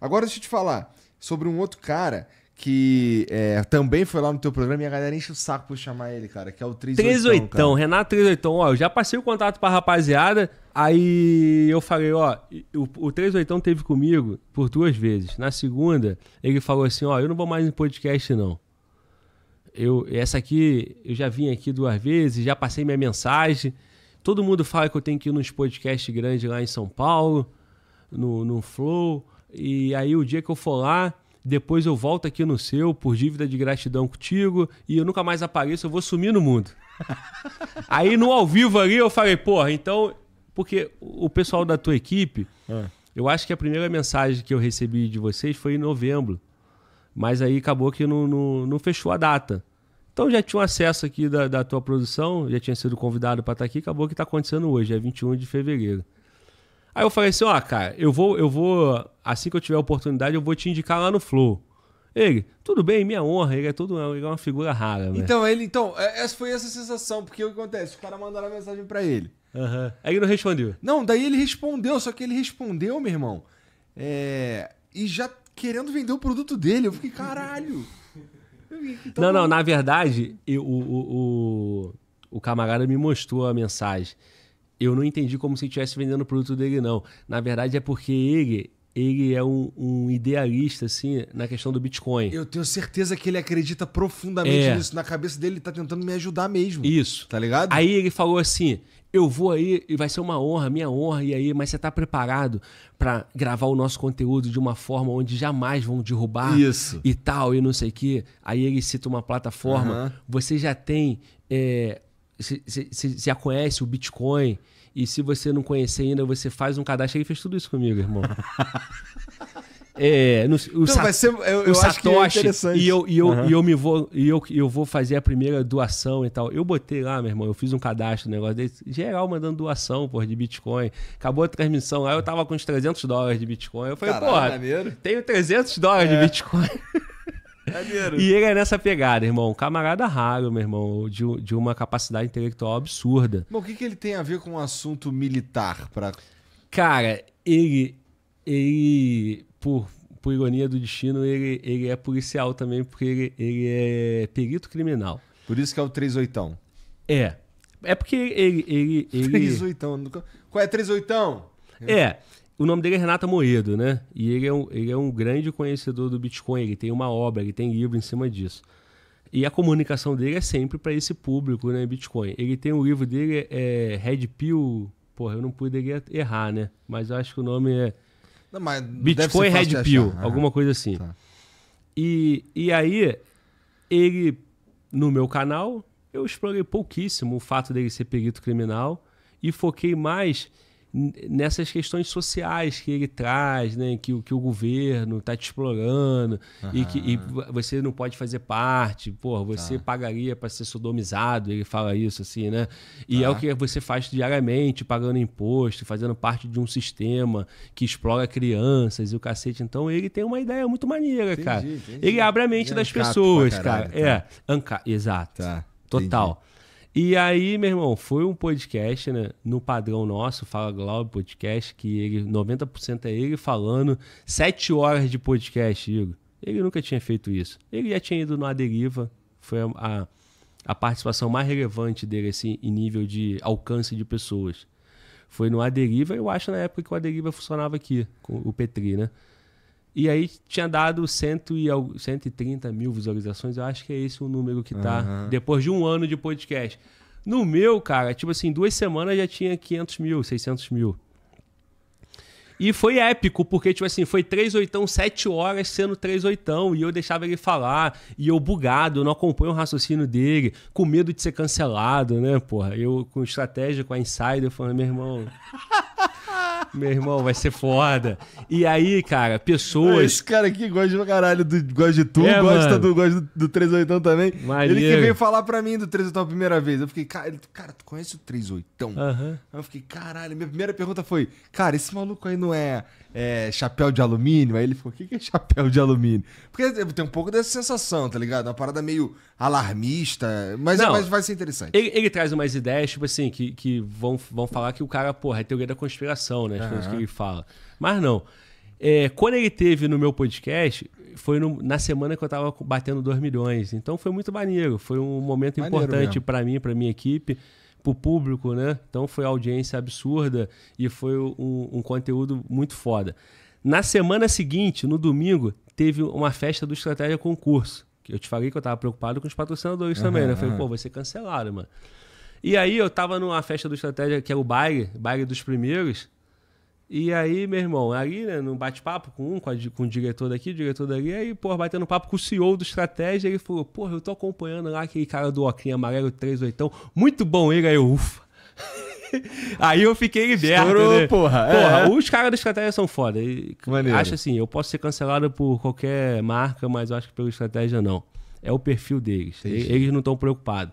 Agora deixa eu te falar sobre um outro cara que é, também foi lá no teu programa e a galera enche o saco por chamar ele, cara, que é o 38. 38, Renato 38. Ó, eu já passei o contato pra rapaziada, aí eu falei, ó, o, o 38 teve comigo por duas vezes. Na segunda, ele falou assim, ó, eu não vou mais em podcast não. Eu, essa aqui, eu já vim aqui duas vezes, já passei minha mensagem. Todo mundo fala que eu tenho que ir nos podcasts grandes lá em São Paulo, no, no Flow. E aí o dia que eu for lá, depois eu volto aqui no seu por dívida de gratidão contigo e eu nunca mais apareço, eu vou sumir no mundo. aí no ao vivo ali eu falei, porra, então. Porque o pessoal da tua equipe, é. eu acho que a primeira mensagem que eu recebi de vocês foi em novembro. Mas aí acabou que não, não, não fechou a data. Então já tinha um acesso aqui da, da tua produção, já tinha sido convidado para estar tá aqui, acabou que está acontecendo hoje, é 21 de fevereiro. Aí eu falei assim, ó, oh, cara, eu vou, eu vou, assim que eu tiver a oportunidade, eu vou te indicar lá no Flow. Ele, tudo bem, minha honra, ele é tudo, ele é uma figura rara, né? Então, ele, então, é, essa foi essa sensação, porque o que acontece? O cara mandou a mensagem para ele. Uhum. Aí ele não respondeu. Não, daí ele respondeu, só que ele respondeu, meu irmão. É, e já querendo vender o produto dele. Eu fiquei, caralho. não, não, na verdade, eu, o, o, o, o camarada me mostrou a mensagem eu não entendi como se estivesse vendendo o produto dele, não. Na verdade, é porque ele ele é um, um, idealista, assim, na questão do Bitcoin. Eu tenho certeza que ele acredita profundamente é. nisso. Na cabeça dele, ele tá tentando me ajudar mesmo. Isso. Tá ligado? Aí ele falou assim: eu vou aí e vai ser uma honra, minha honra, e aí, mas você tá preparado para gravar o nosso conteúdo de uma forma onde jamais vão derrubar Isso. e tal, e não sei o quê. Aí ele cita uma plataforma. Uhum. Você já tem. É, você já conhece o Bitcoin. E se você não conhecer ainda, você faz um cadastro. Ele fez tudo isso comigo, irmão. é, no, o vai ser, eu, eu é Satoshi, é E eu, e eu, uhum. e eu me vou, e eu, eu vou fazer a primeira doação e tal. Eu botei lá, meu irmão, eu fiz um cadastro, um negócio desse. Geral mandando doação, porra, de Bitcoin. Acabou a transmissão lá, eu tava com uns 300 dólares de Bitcoin. Eu falei, Caralho, porra, tenho 300 dólares é. de Bitcoin. E ele é nessa pegada, irmão. camarada raro, meu irmão. De, de uma capacidade intelectual absurda. Bom, o que, que ele tem a ver com o um assunto militar? Pra... Cara, ele. Ele. Por, por ironia do destino, ele, ele é policial também, porque ele, ele é perito criminal. Por isso que é o 38. É. É porque ele. ele, ele... 38. Qual é 38? oitão? é o nome dele é Renata Moedo, né? E ele é, um, ele é um grande conhecedor do Bitcoin, ele tem uma obra, ele tem livro em cima disso. E a comunicação dele é sempre para esse público, né? Bitcoin. Ele tem um livro dele, é, é Red Pill. Porra, eu não poderia errar, né? Mas eu acho que o nome é. Não, Bitcoin Red Pill, ah, alguma coisa assim. Tá. E, e aí, ele, no meu canal, eu explorei pouquíssimo o fato dele ser perito criminal e foquei mais nessas questões sociais que ele traz, né? que, que o governo está te explorando uhum. e que e você não pode fazer parte, porra, você tá. pagaria para ser sodomizado, ele fala isso assim, né? E tá. é o que você faz diariamente, pagando imposto, fazendo parte de um sistema que explora crianças e o cacete. Então ele tem uma ideia muito maneira, entendi, cara. Entendi. Ele abre a mente e é das pessoas, cara. Tá. É, Anca... exato. Tá, Total. Entendi. E aí, meu irmão, foi um podcast, né? No padrão nosso, Fala Globo Podcast, que ele, 90% é ele falando, sete horas de podcast, Igor. Ele nunca tinha feito isso. Ele já tinha ido no Aderiva, foi a, a participação mais relevante dele, assim, em nível de alcance de pessoas. Foi no Aderiva, eu acho na época que o Aderiva funcionava aqui, com o Petri, né? E aí tinha dado cento e, 130 mil visualizações. Eu acho que é esse o número que tá. Uhum. Depois de um ano de podcast. No meu, cara, tipo assim, duas semanas já tinha 500 mil, 600 mil. E foi épico, porque, tipo assim, foi três oitão, sete horas sendo três oitão, e eu deixava ele falar, e eu bugado, eu não acompanho o raciocínio dele, com medo de ser cancelado, né, porra? Eu com estratégia, com a Insider, falando, meu irmão, meu irmão, vai ser foda. E aí, cara, pessoas. Esse cara aqui gosta de caralho, do, gosta de tu, é, gosta, do, gosta do, 38 também. Maneiro. Ele que veio falar pra mim do 38 a primeira vez. Eu fiquei, cara, ele, cara tu conhece o 38? Uhum. Aí eu fiquei, caralho, minha primeira pergunta foi, cara, esse maluco aí não é, é chapéu de alumínio? Aí ele falou, o que, que é chapéu de alumínio? Porque tem um pouco dessa sensação, tá ligado? É uma parada meio alarmista, mas, é não, é, mas vai ser interessante. Ele, ele, traz umas ideias, tipo assim, que, que vão, vão falar que o cara, porra, é teoria da conspiração, né? uhum. coisas que ele fala. Mas não. É, quando ele teve no meu podcast, foi no, na semana que eu estava batendo 2 milhões. Então foi muito maneiro. Foi um momento maneiro importante para mim, para minha equipe, para o público, né? Então foi audiência absurda e foi um, um conteúdo muito foda. Na semana seguinte, no domingo, teve uma festa do Estratégia Concurso. Que eu te falei que eu estava preocupado com os patrocinadores uhum, também, né? Eu falei, uhum. pô, vai ser cancelado, mano. E aí eu tava numa festa do Estratégia, que é o baile, baile dos primeiros, e aí, meu irmão, aí, né, num bate-papo com um, com, a, com o diretor daqui, o diretor dali, aí, pô, batendo papo com o CEO do Estratégia, ele falou, porra, eu tô acompanhando lá aquele cara do Ocrinha Amarelo oitão muito bom ele, aí eu, ufa. aí eu fiquei liberto, Estourou, né? porra. É. Porra, é. os caras do Estratégia são foda. Maneiro. acho assim, eu posso ser cancelado por qualquer marca, mas eu acho que pelo Estratégia não. É o perfil deles, eles não estão preocupados.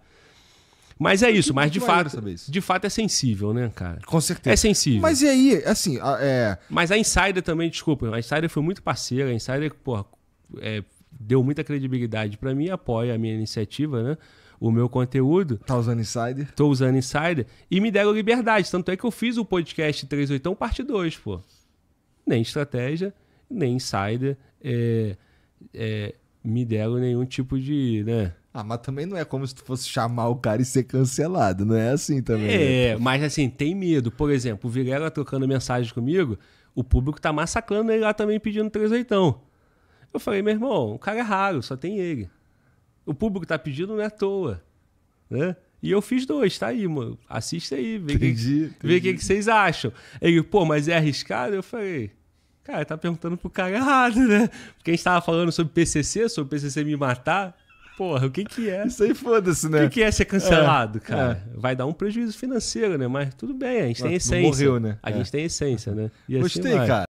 Mas é isso, mas é de fato, de fato é sensível, né, cara? Com certeza. É sensível. Mas e aí, assim, a, é... Mas a Insider também, desculpa, a Insider foi muito parceira, a Insider, porra, é, deu muita credibilidade para mim, apoia a minha iniciativa, né? O meu conteúdo. Tá usando Insider? Tô usando Insider. E me deram liberdade. Tanto é que eu fiz o podcast 381, parte 2, pô. Nem estratégia, nem Insider. É, é, me deram nenhum tipo de, né? Ah, mas também não é como se tu fosse chamar o cara e ser cancelado, não é assim também. Né? É, né? mas assim, tem medo. Por exemplo, o Virela trocando mensagem comigo, o público tá massacrando ele lá também pedindo três oitão. Eu falei, meu irmão, o cara é raro, só tem ele. O público tá pedindo não é à toa, né? E eu fiz dois, tá aí, mano. Assista aí, vê o que, que, que, que vocês acham. Ele, pô, mas é arriscado? Eu falei, cara, tá perguntando pro cara errado, né? Porque a gente tava falando sobre PCC, sobre PCC me matar. Porra, o que que é? Isso aí foda-se, né? O que que é ser cancelado, é, cara? É. Vai dar um prejuízo financeiro, né? Mas tudo bem, a gente tem essência. Morreu, né? A gente é. tem essência, né? E assim Gostei, assim cara.